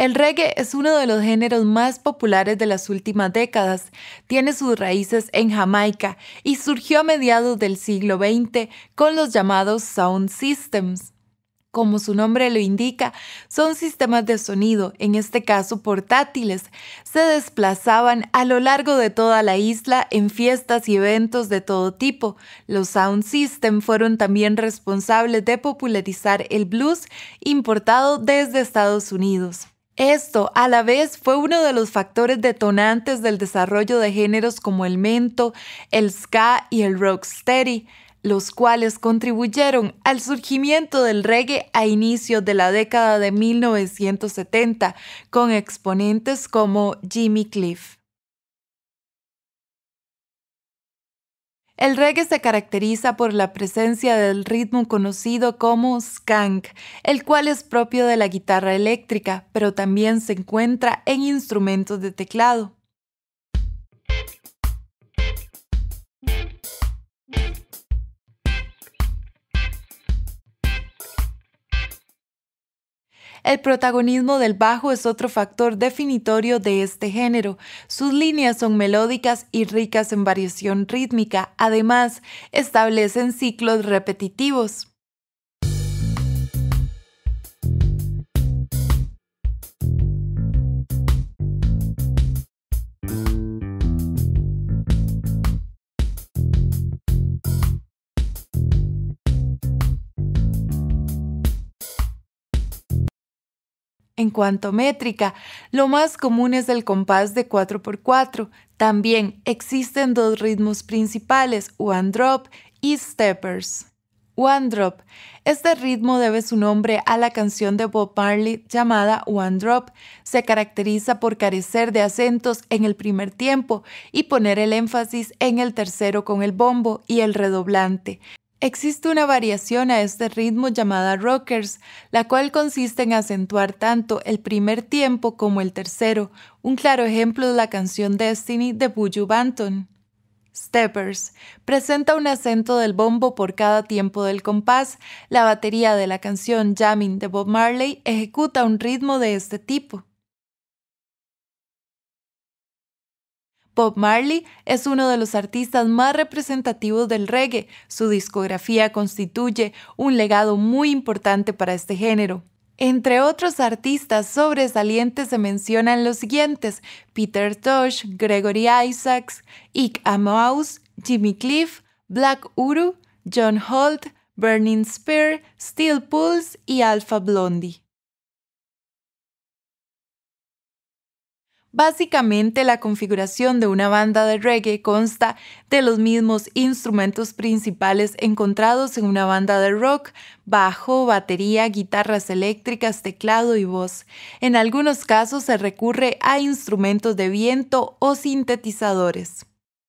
El reggae es uno de los géneros más populares de las últimas décadas, tiene sus raíces en Jamaica y surgió a mediados del siglo XX con los llamados sound systems. Como su nombre lo indica, son sistemas de sonido, en este caso portátiles. Se desplazaban a lo largo de toda la isla en fiestas y eventos de todo tipo. Los Sound System fueron también responsables de popularizar el blues importado desde Estados Unidos. Esto, a la vez, fue uno de los factores detonantes del desarrollo de géneros como el mento, el ska y el rocksteady, los cuales contribuyeron al surgimiento del reggae a inicios de la década de 1970, con exponentes como Jimmy Cliff. El reggae se caracteriza por la presencia del ritmo conocido como skank, el cual es propio de la guitarra eléctrica, pero también se encuentra en instrumentos de teclado. El protagonismo del bajo es otro factor definitorio de este género. Sus líneas son melódicas y ricas en variación rítmica. Además, establecen ciclos repetitivos. En cuanto a métrica, lo más común es el compás de 4x4. También existen dos ritmos principales, one drop y steppers. One Drop. Este ritmo debe su nombre a la canción de Bob Marley llamada One Drop. Se caracteriza por carecer de acentos en el primer tiempo y poner el énfasis en el tercero con el bombo y el redoblante. Existe una variación a este ritmo llamada rockers, la cual consiste en acentuar tanto el primer tiempo como el tercero. Un claro ejemplo de la canción Destiny de Buju Banton. Steppers. Presenta un acento del bombo por cada tiempo del compás. La batería de la canción Jamming de Bob Marley ejecuta un ritmo de este tipo. Bob Marley es uno de los artistas más representativos del reggae. Su discografía constituye un legado muy importante para este género. Entre otros artistas sobresalientes se mencionan los siguientes: Peter Tosh, Gregory Isaacs, Ike Mouse, Jimmy Cliff, Black Uru, John Holt, Burning Spear, Steel Pulse y Alpha Blondie. Básicamente la configuración de una banda de reggae consta de los mismos instrumentos principales encontrados en una banda de rock, bajo, batería, guitarras eléctricas, teclado y voz. En algunos casos se recurre a instrumentos de viento o sintetizadores.